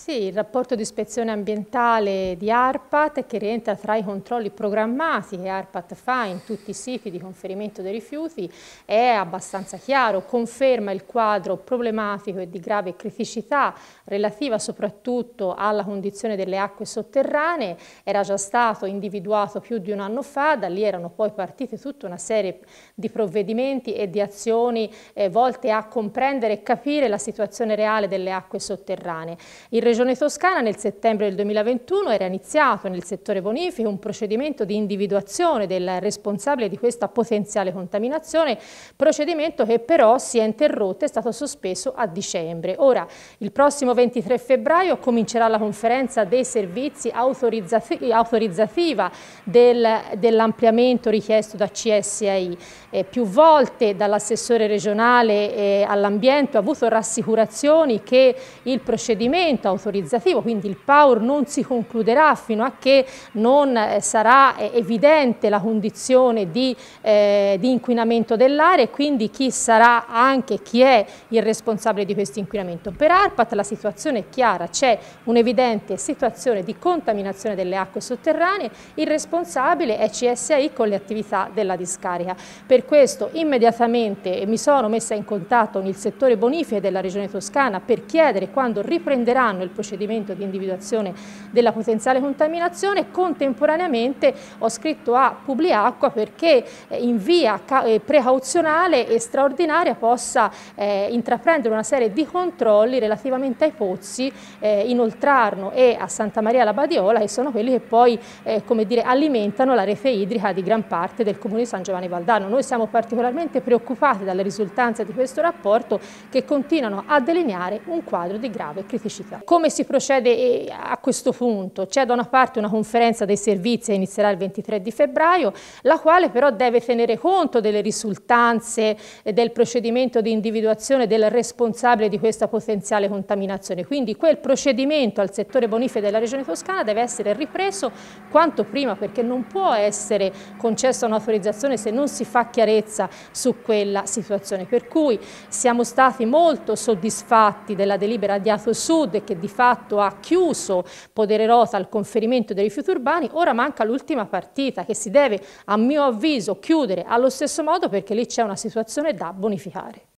Sì, il rapporto di ispezione ambientale di ARPAT che rientra tra i controlli programmati che ARPAT fa in tutti i siti di conferimento dei rifiuti è abbastanza chiaro, conferma il quadro problematico e di grave criticità relativa soprattutto alla condizione delle acque sotterranee, era già stato individuato più di un anno fa, da lì erano poi partite tutta una serie di provvedimenti e di azioni eh, volte a comprendere e capire la situazione reale delle acque sotterranee. Il Regione Toscana nel settembre del 2021 era iniziato nel settore bonifico un procedimento di individuazione del responsabile di questa potenziale contaminazione, procedimento che però si è interrotto e è stato sospeso a dicembre. Ora, il prossimo 23 febbraio comincerà la conferenza dei servizi autorizzati autorizzativa del, dell'ampliamento richiesto da CSI. Eh, più volte dall'assessore regionale eh, all'ambiente ho avuto rassicurazioni che il procedimento intervento autorizzativo, quindi il PAUR non si concluderà fino a che non eh, sarà eh, evidente la condizione di, eh, di inquinamento dell'area e quindi chi sarà anche chi è il responsabile di questo inquinamento. Per ARPAT la situazione è chiara, c'è un'evidente situazione di contaminazione delle acque sotterranee, il responsabile è CSI con le attività della discarica. Per questo immediatamente mi sono messa in contatto con il settore bonifiche della Regione Toscana per chiedere quando riprenderanno fanno il procedimento di individuazione della potenziale contaminazione, contemporaneamente ho scritto a Publiacqua perché eh, in via eh, precauzionale e straordinaria possa eh, intraprendere una serie di controlli relativamente ai pozzi eh, in Oltrarno e a Santa Maria la Badiola che sono quelli che poi eh, come dire, alimentano la rete idrica di gran parte del comune di San Giovanni Valdano. Noi siamo particolarmente preoccupati dalle risultanze di questo rapporto che continuano a delineare un quadro di grave criticità come si procede eh, a questo punto? C'è da una parte una conferenza dei servizi che inizierà il 23 di febbraio, la quale però deve tenere conto delle risultanze eh, del procedimento di individuazione del responsabile di questa potenziale contaminazione. Quindi quel procedimento al settore bonifico della Regione Toscana deve essere ripreso quanto prima perché non può essere concessa un'autorizzazione se non si fa chiarezza su quella situazione. Per cui siamo stati molto soddisfatti della delibera di Ato Sud che di fatto ha chiuso Podere Poderosa al conferimento dei rifiuti urbani, ora manca l'ultima partita che si deve a mio avviso chiudere allo stesso modo perché lì c'è una situazione da bonificare.